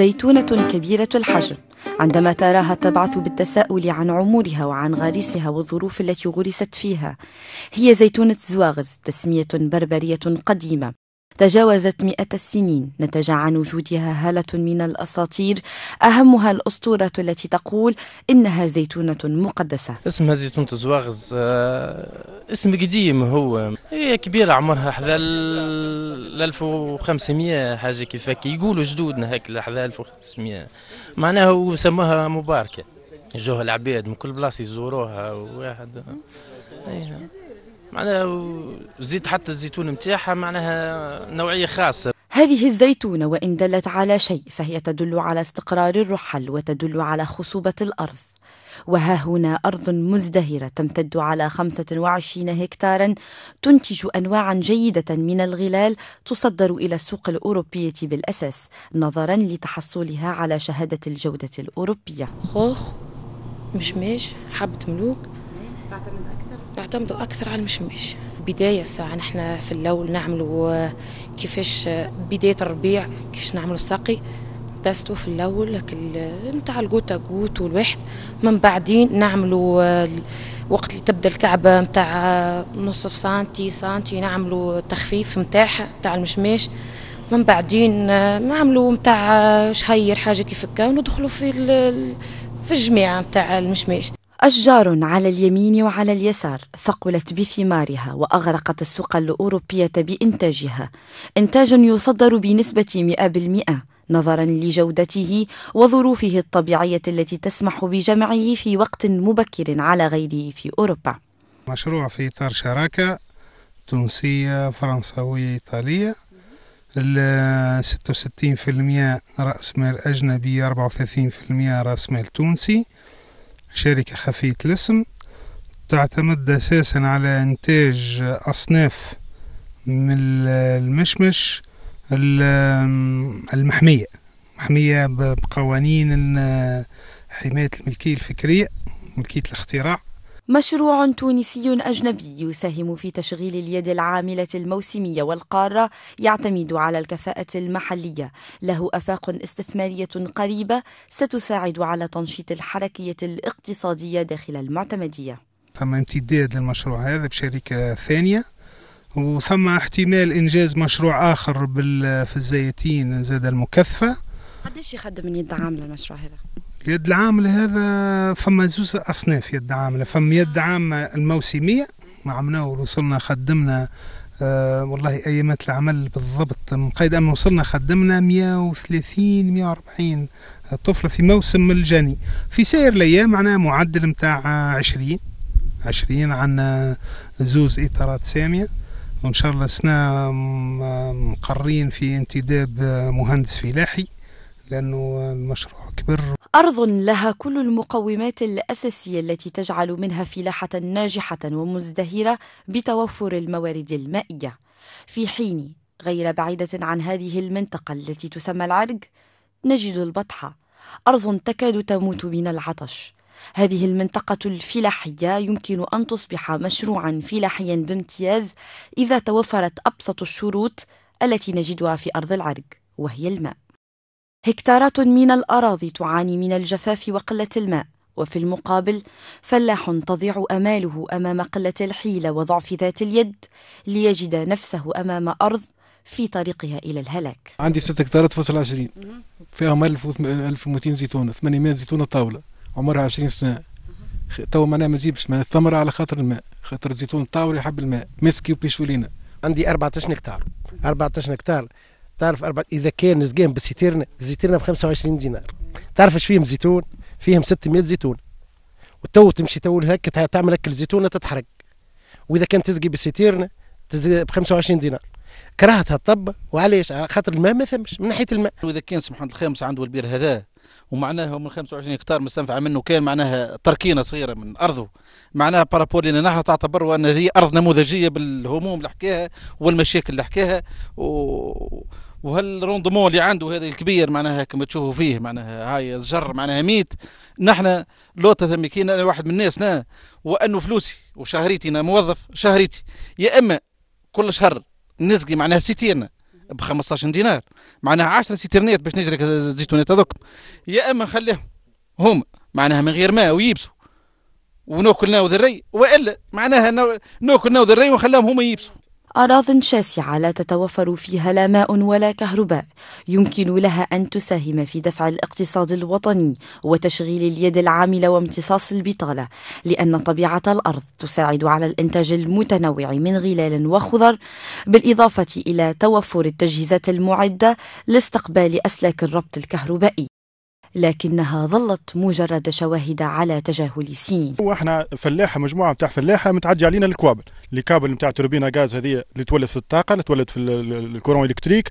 زيتونة كبيرة الحجم عندما تراها تبعث بالتساؤل عن عمرها وعن غريسها والظروف التي غرست فيها هي زيتونة زواغز تسمية بربرية قديمة تجاوزت مئة السنين نتج عن وجودها هالة من الأساطير أهمها الأسطورة التي تقول إنها زيتونة مقدسة اسمها زيتونة زواغز آه، اسم قديم هو هي كبيرة عمرها حذا 1500 حاجة كيف يقولوا جدودنا هكا لحذا 1500 معناها سموها مباركة جوها العباد من كل بلاصة يزوروها وواحد إيه. معناها زيت حتى الزيتون نتاعها معناها نوعيه خاصه هذه الزيتونة وإن دلت على شيء فهي تدل على استقرار الرحل وتدل على خصوبة الأرض وها هنا أرض مزدهرة تمتد على 25 هكتارا تنتج أنواعا جيدة من الغلال تصدر إلى السوق الأوروبية بالأساس نظرا لتحصلها على شهادة الجودة الأوروبية خوخ مشماش حبة ملوك تعتمد نعتمدوا أكثر على المشمش بداية ساعة نحن في اللول نعملوا كيفاش بداية الربيع كيفاش نعملوا ساقي تستو في الاول نتاع الجوتا جوت والواحد من بعدين نعملوا وقت اللي تبدا الكعبه نتاع نصف سنتي سنتي نعملوا تخفيف نتاعها نتاع المشماش من بعدين نعملوا نتاع شهير حاجه كيف هكا وندخلوا في في الجميع نتاع المشماش أشجار على اليمين وعلى اليسار ثقلت بثمارها وأغرقت السوق الأوروبية بإنتاجها إنتاج يصدر بنسبة 100% نظرا لجودته وظروفه الطبيعية التي تسمح بجمعه في وقت مبكر على غيره في أوروبا مشروع في إطار شراكة تونسية فرنسوية إيطالية 66% رأس مال أجنبي 34% رأس مال تونسي شركة خفية الاسم تعتمد أساسا على إنتاج أصناف من المشمش المحمية محمية بقوانين حماية الملكية الفكرية ملكية الاختراع مشروع تونسي أجنبي يساهم في تشغيل اليد العاملة الموسمية والقارة يعتمد على الكفاءة المحلية له أفاق استثمارية قريبة ستساعد على تنشيط الحركية الاقتصادية داخل المعتمدية ثم امتداد للمشروع هذا بشركة ثانية وثم احتمال إنجاز مشروع آخر في الزيتين زاد المكثفة قديش يخدم اليد عاملة المشروع هذا؟ اليد العاملة هذا فما زوز أصناف يد عاملة فما يد عامة الموسمية ما عملنا وصلنا خدمنا آه والله ايامات العمل بالضبط مقيد اما وصلنا خدمنا 130 140 طفله في موسم الجني في سير الايام معناها معدل متاع 20 20 عندنا زوز اطارات ساميه وان شاء الله السنه مقرين في انتداب مهندس فلاحي لأنه المشروع كبر أرض لها كل المقومات الأساسية التي تجعل منها فلاحة ناجحة ومزدهرة بتوفر الموارد المائية في حين غير بعيدة عن هذه المنطقة التي تسمى العرق نجد البطحة أرض تكاد تموت من العطش هذه المنطقة الفلاحية يمكن أن تصبح مشروعا فلاحيا بامتياز إذا توفرت أبسط الشروط التي نجدها في أرض العرق وهي الماء هكتارات من الأراضي تعاني من الجفاف وقلة الماء وفي المقابل فلاح تضيع أماله أمام قلة الحيلة وضعف ذات اليد ليجد نفسه أمام أرض في طريقها إلى الهلاك عندي 6 هكتارات فصل 20 فيهم 1200 زيتونة 800 زيتونة طاولة عمرها 20 سنة تو معناها ما نجيبش معناها الثمرة على خاطر الماء خاطر الزيتون الطاولة يحب الماء مسكي وبيشولينا عندي 14 هكتار 14 هكتار تعرف أربعة إذا كان نزقين بالستيرنا زيتيرنا ب 25 دينار تعرف إيش فيهم زيتون فيهم 600 زيتون وتو تمشي تو هكا تعمل هكا الزيتونة تتحرق وإذا كان تسقي بالستيرنا ب 25 دينار كرهت هالطب وعلاش على خاطر الماء ما ثمش من ناحيه الماء واذا كان سبحان الخامس عنده البير هذا ومعناها من 25 هكتار مستنفع منه كان معناها تركينه صغيره من ارضه معناها بارابول أن نحن تعتبر ان هذه ارض نموذجيه بالهموم اللي حكاها والمشاكل اللي حكاها و... وهل روندمون اللي عنده هذا الكبير معناها كما تشوفوا فيه معناها هاي الجر معناها ميت نحن لوطا ثمكين انا واحد من الناس وانه فلوسي وشهريتي انا موظف شهريتي يا اما كل شهر نسقي معناها ستيرنا ب 15 دينار معناها 10 ستيرنات باش نجري الزيتونات هذوك يا اما نخليهم هم معناها من غير ماء ويبسوا وناكل ناو ذري والا معناها ناكل ناو ذري ونخليهم هما يبسوا أراض شاسعة لا تتوفر فيها لا ماء ولا كهرباء يمكن لها أن تساهم في دفع الاقتصاد الوطني وتشغيل اليد العاملة وامتصاص البطالة لأن طبيعة الأرض تساعد على الإنتاج المتنوع من غلال وخضر بالإضافة إلى توفر التجهيزات المعدة لاستقبال أسلاك الربط الكهربائي لكنها ظلت مجرد شواهد على تجاهل سين واحنا فلاحه مجموعه نتاع فلاحه متعدي علينا الكوابل الكابل نتاع توربينا غاز هذه اللي تولد في الطاقه اللي تولد في الكورون الكتريك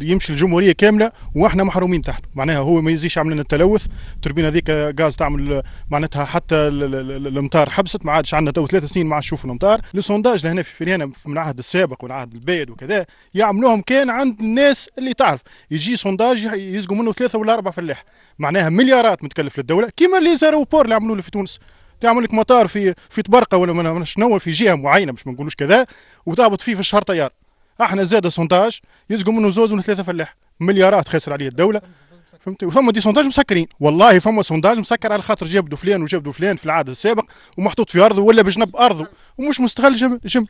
يمشي الجمهوريه كامله واحنا محرومين تحت معناها هو ما يزيش عمل لنا التلوث توربينا هذيك غاز تعمل معناتها حتى الامطار حبست ما عادش عندنا تو ثلاث سنين ما عادش نشوف الامطار السونداج لهنا في هنا من العهد السابق والعهد عهد البيد وكذا يعملوهم كان عند الناس اللي تعرف يجي سونداج يسقوا منه ثلاثه ولا اربعه فلاح معناها مليارات متكلف للدوله كيما لي زاروبور اللي عملوا في تونس تعمل لك مطار في في طبرقه ولا شنو في جهه معينه باش ما نقولوش كذا وتهبط فيه في الشهر طيار احنا زاد سونتاج يسقوا منه زوز ولا ثلاثه فلاح مليارات خسر عليه الدوله فهمت وثم دي سونتاج مسكرين والله فما سونتاج مسكر على خاطر جابدوا فلان وجابدوا فلان في العاده السابق ومحطوط في ارضه ولا بجنب ارضه ومش مستغل جمل, جمل.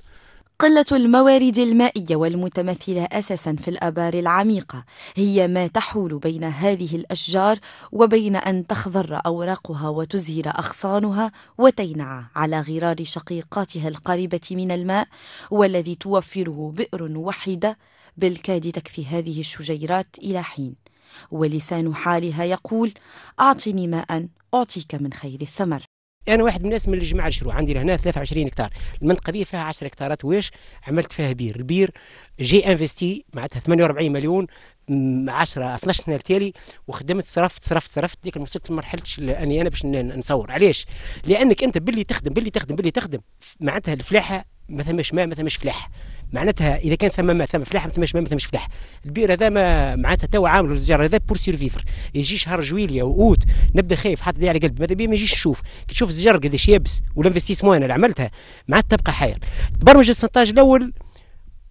قلة الموارد المائية والمتمثلة أساسا في الآبار العميقة هي ما تحول بين هذه الأشجار وبين أن تخضر أوراقها وتزهر أغصانها وتينع على غرار شقيقاتها القريبة من الماء والذي توفره بئر وحيدة بالكاد تكفي هذه الشجيرات إلى حين ولسان حالها يقول أعطني ماء أعطيك من خير الثمر انا واحد من الناس من اللي جمع الشروع عندي لهنا 23 هكتار المنطقه دي فيها 10 هكتارات واش عملت فيها بير البير جي انفستي معناتها 48 مليون 10 12 سنه التالي وخدمت صرفت صرفت صرفت ديك وصلت لمرحله اني انا باش نصور علاش لانك انت باللي تخدم باللي تخدم باللي تخدم معناتها الفلاحه ما ثماش ماء ما ثماش فلاح معناتها اذا كان ثم ما ثم فلاح ما ثماش ماء ما ثماش فلاح البئر هذا ما معناتها تو عامل الزجر هذا بور سيرفيفر يجي شهر جويليا واوت نبدا خايف حاط على قلبي ماذا بيا ما يجيش نشوف كي تشوف الزجر قداش يابس والانفستيسمون انا اللي عملتها معناتها تبقى حاير تبرمج السنتاج الاول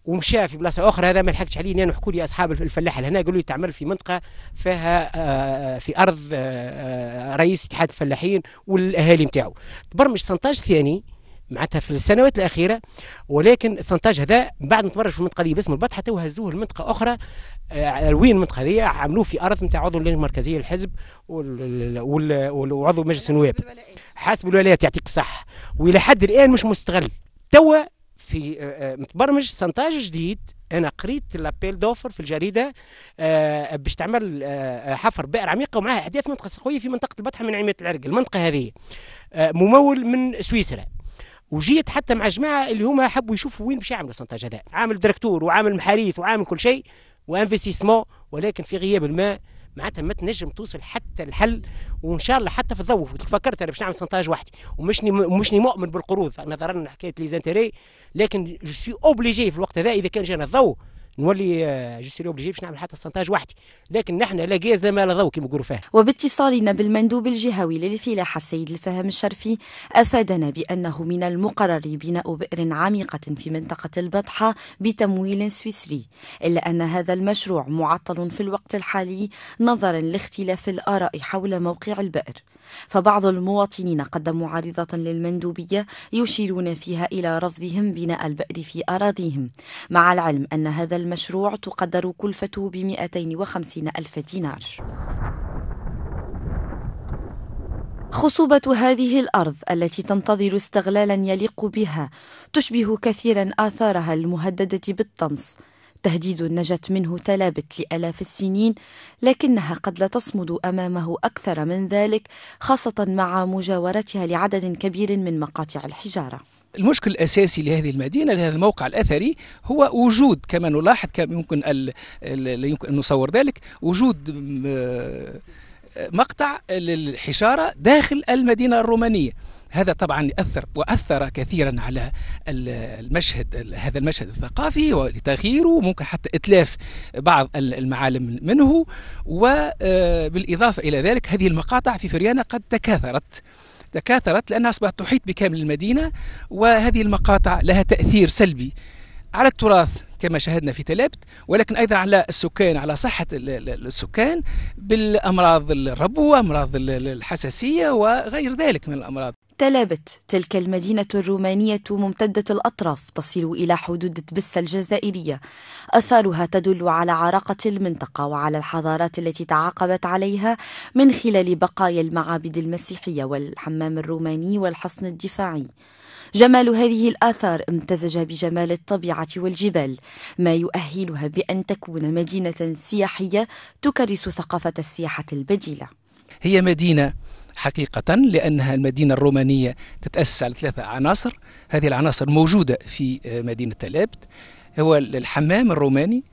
ومشى في بلاصه اخرى هذا ما لحقتش عليه لان حكوا لي اصحاب الفلاح هنا قالوا لي تعمل في منطقه فيها آه، في ارض آه، آه، رئيس اتحاد الفلاحين والاهالي نتاعو تبرمج سنتاج ثاني معناتها في السنوات الاخيره ولكن السنتاج هذا بعد ما تمرج في المنطقه دي باسم البط حتى هزوه لمنطقه اخرى آه، وين المنطقه هذه عملوه في ارض نتاع عضو اللجنه المركزيه للحزب وعضو مجلس النواب حسب الولايات يعطيك الصح والى حد الان مش مستغل توا في آه، آه، متبرمج سنتاج جديد انا قريت لابيل دوفر في الجريده باش تعمل حفر بئر عميقه ومعها احداث منطقه سقويه في منطقه البطحه من عيمه العرق المنطقه هذه ممول من سويسرا وجيت حتى مع جماعه اللي هما حبوا يشوفوا وين باش يعملوا سنتاج هذا عامل دركتور وعامل محاريث وعامل كل شيء وانفستيسمون ولكن في غياب الماء معناتها ما تنجم توصل حتى الحل وان شاء الله حتى في الضوء فكرت انا باش نعمل سنتاج وحدي ومشني مشني مؤمن بالقروض نظرا لحكايه ليزانتيري لكن جو سي اوبليجي في الوقت هذا اذا كان جانا الضوء نولي جو سيري اوبليجي باش نعمل حتى السنتاج وحدي لكن نحن لا غاز لا مال ضو كما يقولوا فيها وباتصالنا بالمندوب الجهوي للفلاحه السيد الفهم الشرفي افادنا بانه من المقرر بناء بئر عميقه في منطقه البطحه بتمويل سويسري الا ان هذا المشروع معطل في الوقت الحالي نظرا لاختلاف الاراء حول موقع البئر فبعض المواطنين قدموا عريضة للمندوبية يشيرون فيها إلى رفضهم بناء البئر في أراضيهم مع العلم أن هذا المشروع تقدر كلفته ب 250 ألف دينار خصوبة هذه الأرض التي تنتظر استغلالا يليق بها تشبه كثيرا آثارها المهددة بالطمس تهديد نجت منه تلابت لآلاف السنين لكنها قد لا تصمد أمامه أكثر من ذلك خاصة مع مجاورتها لعدد كبير من مقاطع الحجارة المشكل الأساسي لهذه المدينة لهذا الموقع الأثري هو وجود كما نلاحظ كما يمكن يمكن أن نصور ذلك وجود آه، مقطع الحشارة داخل المدينة الرومانية هذا طبعا أثر وأثر كثيرا على المشهد هذا المشهد الثقافي ولتغييره ممكن حتى إتلاف بعض المعالم منه وبالإضافة آه، إلى ذلك هذه المقاطع في فريانة قد تكاثرت تكاثرت لأنها أصبحت تحيط بكامل المدينة وهذه المقاطع لها تأثير سلبي على التراث كما شاهدنا في تلابت ولكن أيضا على السكان على صحة السكان بالأمراض الربوة أمراض الحساسية وغير ذلك من الأمراض تلابت تلك المدينة الرومانية ممتدة الأطراف تصل إلى حدود تبسة الجزائرية أثارها تدل على عراقة المنطقة وعلى الحضارات التي تعاقبت عليها من خلال بقايا المعابد المسيحية والحمام الروماني والحصن الدفاعي جمال هذه الآثار امتزج بجمال الطبيعة والجبال ما يؤهلها بأن تكون مدينة سياحية تكرس ثقافة السياحة البديلة هي مدينة حقيقة لأنها المدينة الرومانية تتأسس على ثلاثة عناصر هذه العناصر موجودة في آه، مدينة تلابت هو الحمام الروماني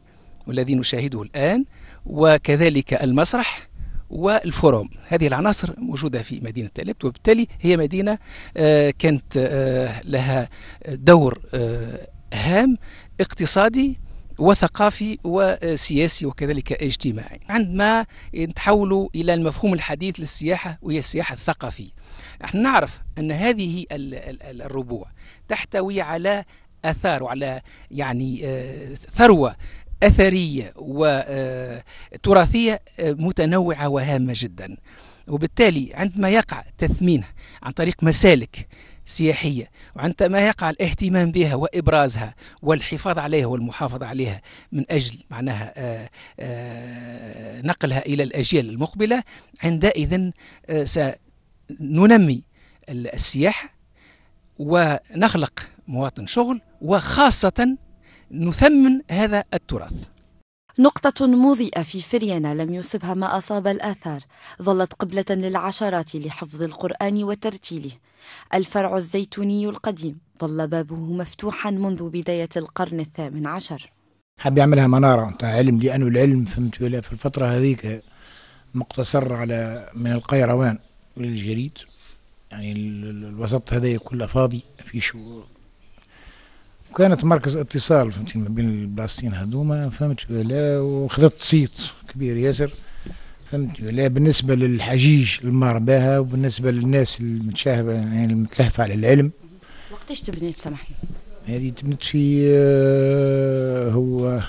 والذي نشاهده الآن وكذلك المسرح والفوروم هذه العناصر موجودة في مدينة تالبت وبالتالي هي مدينة آه، كانت آه، لها دور آه، هام اقتصادي وثقافي وسياسي وكذلك اجتماعي عندما نتحولوا إلى المفهوم الحديث للسياحة وهي السياحة الثقافية نحن نعرف أن هذه الربوع تحتوي على اثار وعلى يعني ثروه أثرية وتراثية آه، آه، متنوعة وهامة جدا وبالتالي عندما يقع تثمينها عن طريق مسالك سياحية وعندما يقع الاهتمام بها وإبرازها والحفاظ عليها والمحافظة عليها من أجل معناها آآ آه، آآ نقلها إلى الأجيال المقبلة عندئذ سننمي السياحة ونخلق مواطن شغل وخاصة نثمن هذا التراث نقطة مضيئة في فريانا لم يصبها ما أصاب الآثار ظلت قبلة للعشرات لحفظ القرآن وترتيله الفرع الزيتوني القديم ظل بابه مفتوحا منذ بداية القرن الثامن عشر حاب يعملها منارة تاع علم لأنه العلم فهمت في الفترة هذيك مقتصر على من القيروان للجريد يعني الوسط هذا كله فاضي في وكانت مركز اتصال فهمتي ما بين البلاستين هذوما فهمت ولا وخذت صيت كبير ياسر فهمت ولا بالنسبه للحجيج المار بها وبالنسبه للناس المتشاهبه يعني المتلهفه على العلم وقتاش تبنيت سامحني هذه تبنت في آه، هو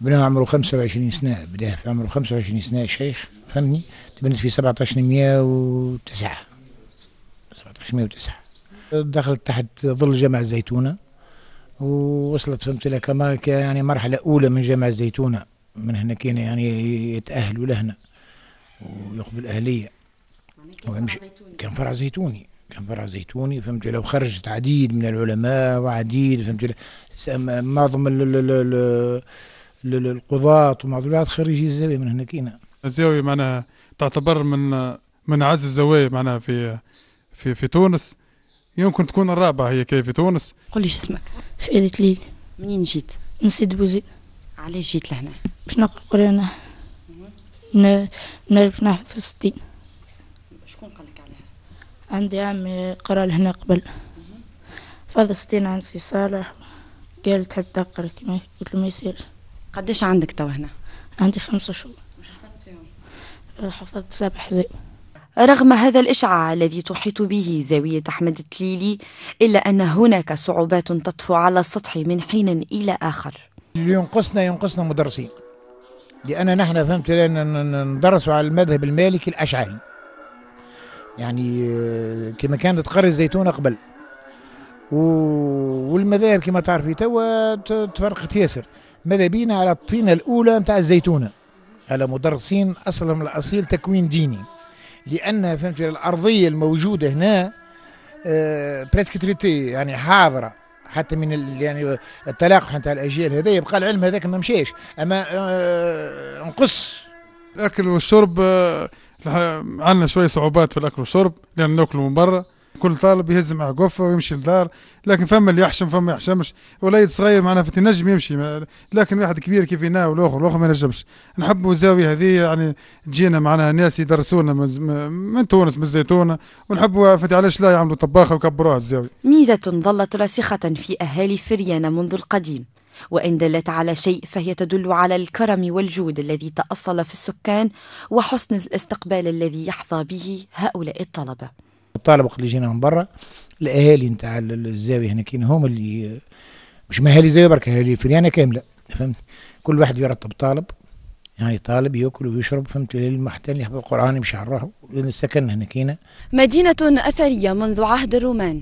بناها عمره 25 سنه بداها في عمره 25 سنه شيخ فهمني تبنت في 1709 1709 دخلت تحت ظل جامع الزيتونه ووصلت فهمت لك كما يعني مرحلة أولى من جامعة الزيتونة من هنا كان يعني يتأهلوا لهنا ويقبل الأهلية كان فرع زيتوني كان فرع زيتوني فهمت لو خرجت عديد من العلماء وعديد فهمت معظم القضاة ومعظم خريجي الزاوية من هنا كينا الزاوية معناها تعتبر من من اعز الزوايا معناها في في في تونس يمكن تكون الرابعة هي كي في تونس قولي لي اسمك فؤاد ليلي منين جيت من سيد بوزي علاش جيت لهنا باش نقرا قرآن من الستين شكون قال لك عليها عندي عمي قرا لهنا قبل فاض ستين عند سي صالح قال تحب تقرا كما قلت له ما يصيرش قداش عندك توا هنا عندي خمسة شهور وش حفظت فيهم حفظت سبع حزام رغم هذا الإشعاع الذي تحيط به زاوية أحمد التليلي إلا أن هناك صعوبات تطفو على السطح من حين إلى آخر اللي ينقصنا ينقصنا مدرسين لأن نحن فهمت لأن ندرسوا على المذهب المالكي الأشعري يعني آه، كما كانت قرية الزيتون قبل والمذاهب كما تعرفي توا تفرقت ياسر ماذا بينا على الطينة الأولى نتاع الزيتونة على مدرسين أصلا الأصيل تكوين ديني لان فهمت الارضيه الموجوده هنا بريسك آه، تريتي يعني حاضره حتى من ال يعني التلاقح نتاع الاجيال هذا يبقى العلم هذاك ما مشاش اما آه، نقص الاكل والشرب آه، عندنا شويه صعوبات في الاكل والشرب لان ناكلوا من برا كل طالب يهز مع قفه ويمشي لدار لكن فما اللي يحشم فما يحشمش وليد صغير معناه في النجم يمشي لكن واحد كبير كيف ينا والاخر الاخر ما ينجمش نحبوا الزاويه هذه يعني تجينا معناها ناس يدرسونا من تونس من الزيتونه ونحبوا فتي علاش لا يعملوا طباخه وكبروها الزاويه ميزه ظلت راسخه في اهالي فريانه منذ القديم وان دلت على شيء فهي تدل على الكرم والجود الذي تاصل في السكان وحسن الاستقبال الذي يحظى به هؤلاء الطلبه الطلبه جينا من برا الاهالي نتاع الزاويه هناكين هم اللي مش مهالي زي برك اهالي فريانه كامله فهمت كل واحد يرتب طالب يعني طالب ياكل ويشرب فهمت ليل حتى اللي يحب القران يمشي على روحه السكن هناكينا مدينه اثريه منذ عهد الرومان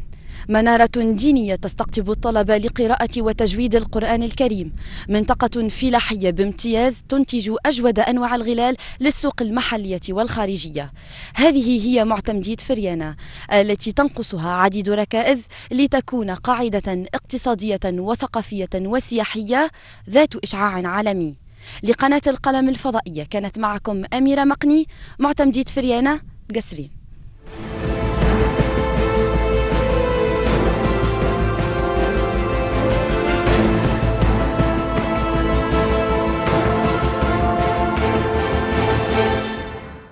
منارة دينية تستقطب الطلبة لقراءة وتجويد القرآن الكريم منطقة فلاحية بامتياز تنتج أجود أنواع الغلال للسوق المحلية والخارجية هذه هي معتمدية فريانة التي تنقصها عديد ركائز لتكون قاعدة اقتصادية وثقافية وسياحية ذات إشعاع عالمي لقناة القلم الفضائية كانت معكم أميرة مقني معتمدية فريانة قسرين